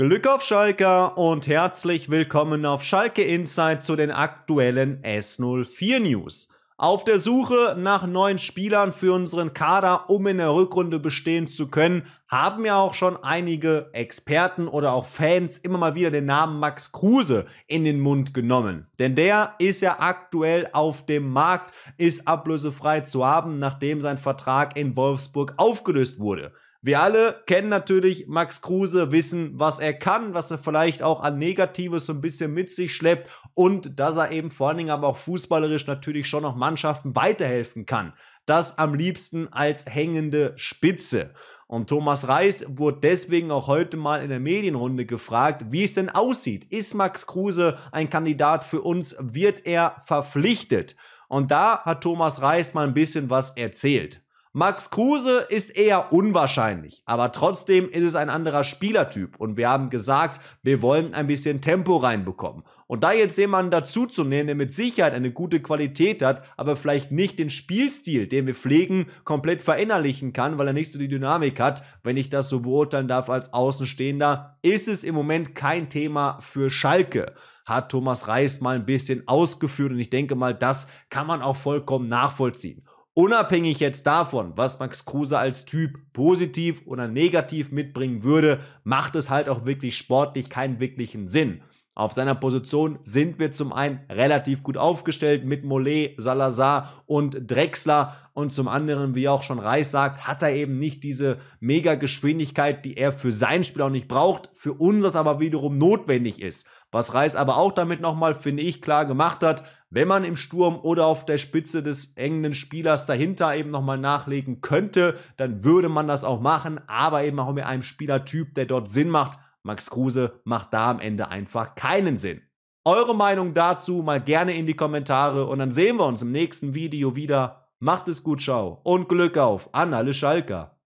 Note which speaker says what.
Speaker 1: Glück auf Schalke und herzlich willkommen auf Schalke Insight zu den aktuellen S04 News. Auf der Suche nach neuen Spielern für unseren Kader, um in der Rückrunde bestehen zu können, haben ja auch schon einige Experten oder auch Fans immer mal wieder den Namen Max Kruse in den Mund genommen. Denn der ist ja aktuell auf dem Markt, ist ablösefrei zu haben, nachdem sein Vertrag in Wolfsburg aufgelöst wurde. Wir alle kennen natürlich Max Kruse, wissen, was er kann, was er vielleicht auch an Negatives so ein bisschen mit sich schleppt und dass er eben vor allen Dingen aber auch fußballerisch natürlich schon noch Mannschaften weiterhelfen kann. Das am liebsten als hängende Spitze. Und Thomas Reis wurde deswegen auch heute mal in der Medienrunde gefragt, wie es denn aussieht. Ist Max Kruse ein Kandidat für uns? Wird er verpflichtet? Und da hat Thomas Reis mal ein bisschen was erzählt. Max Kruse ist eher unwahrscheinlich, aber trotzdem ist es ein anderer Spielertyp und wir haben gesagt, wir wollen ein bisschen Tempo reinbekommen. Und da jetzt jemanden dazuzunehmen, der mit Sicherheit eine gute Qualität hat, aber vielleicht nicht den Spielstil, den wir pflegen, komplett verinnerlichen kann, weil er nicht so die Dynamik hat, wenn ich das so beurteilen darf als Außenstehender, ist es im Moment kein Thema für Schalke hat Thomas Reis mal ein bisschen ausgeführt und ich denke mal, das kann man auch vollkommen nachvollziehen. Unabhängig jetzt davon, was Max Kruse als Typ positiv oder negativ mitbringen würde, macht es halt auch wirklich sportlich keinen wirklichen Sinn. Auf seiner Position sind wir zum einen relativ gut aufgestellt mit Mollet, Salazar und Drexler und zum anderen, wie auch schon Reis sagt, hat er eben nicht diese mega Geschwindigkeit, die er für sein Spiel auch nicht braucht, für unseres aber wiederum notwendig ist. Was Reis aber auch damit nochmal, finde ich, klar gemacht hat, wenn man im Sturm oder auf der Spitze des engenden Spielers dahinter eben nochmal nachlegen könnte, dann würde man das auch machen, aber eben auch mit einem Spielertyp, der dort Sinn macht. Max Kruse macht da am Ende einfach keinen Sinn. Eure Meinung dazu mal gerne in die Kommentare und dann sehen wir uns im nächsten Video wieder. Macht es gut, ciao und Glück auf an alle Schalker.